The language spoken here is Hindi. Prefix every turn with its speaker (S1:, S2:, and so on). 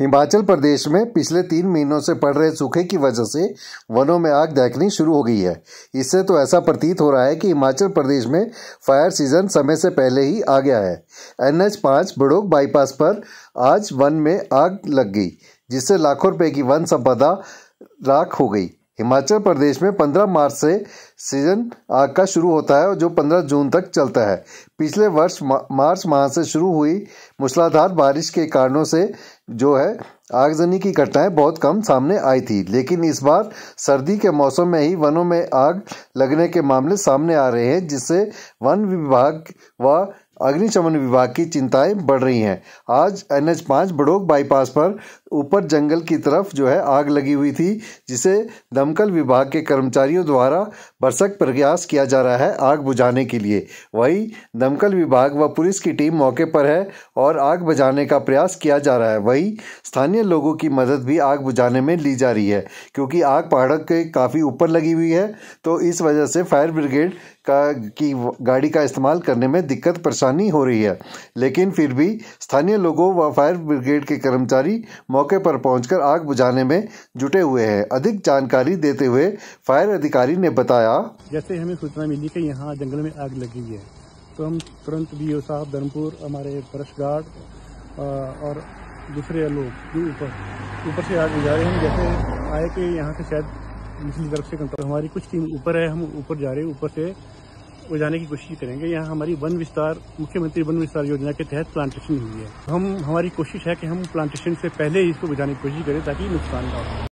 S1: हिमाचल प्रदेश में पिछले तीन महीनों से पड़ रहे सूखे की वजह से वनों में आग देखनी शुरू हो गई है इससे तो ऐसा प्रतीत हो रहा है कि हिमाचल प्रदेश में फायर सीजन समय से पहले ही आ गया है एन एच पाँच बड़ोक बाईपास पर आज वन में आग लग गई जिससे लाखों रुपए की वन संपदा राख हो गई हिमाचल प्रदेश में 15 मार्च से सीजन आग का शुरू होता है और जो 15 जून तक चलता है पिछले वर्ष मार्च माह से शुरू हुई मूसलाधार बारिश के कारणों से जो है आगजनी की घटनाएं बहुत कम सामने आई थी लेकिन इस बार सर्दी के मौसम में ही वनों में आग लगने के मामले सामने आ रहे हैं जिससे वन विभाग व अग्निशमन विभाग की चिंताएं बढ़ रही हैं आज एन एच पाँच बड़ोक बाईपास पर ऊपर जंगल की तरफ जो है आग लगी हुई थी जिसे दमकल विभाग के कर्मचारियों द्वारा बरसक प्रयास किया जा रहा है आग बुझाने के लिए वही दमकल विभाग व पुलिस की टीम मौके पर है और आग बुझाने का प्रयास किया जा रहा है वही स्थानीय लोगों की मदद भी आग बुझाने में ली जा रही है क्योंकि आग पहाड़ के काफ़ी ऊपर लगी हुई है तो इस वजह से फायर ब्रिगेड का की गाड़ी का इस्तेमाल करने में दिक्कत परेशान नुकसानी हो रही है लेकिन फिर भी स्थानीय लोगों व फायर ब्रिगेड के कर्मचारी मौके पर पहुंचकर आग बुझाने में जुटे हुए हैं अधिक जानकारी देते हुए फायर अधिकारी ने बताया
S2: जैसे हमें सूचना मिली कि यहाँ जंगल में आग लगी है तो हम तुरंत बी साहब धर्मपुर हमारे फॉरेस्ट गार्ड और दूसरे लोग ऊपर ऊपर से आग बुझा रहे हैं जैसे आए कि यहाँ से शायद निचली तरफ से कंट्रोल हमारी कुछ टीम ऊपर है हम ऊपर जा रहे हैं ऊपर से उजाने की कोशिश करेंगे यहाँ हमारी वन विस्तार मुख्यमंत्री वन विस्तार योजना के तहत प्लांटेशन हुई है हम हमारी कोशिश है कि हम प्लांटेशन से पहले इसको बुझाने की कोशिश करें ताकि नुकसान ना हो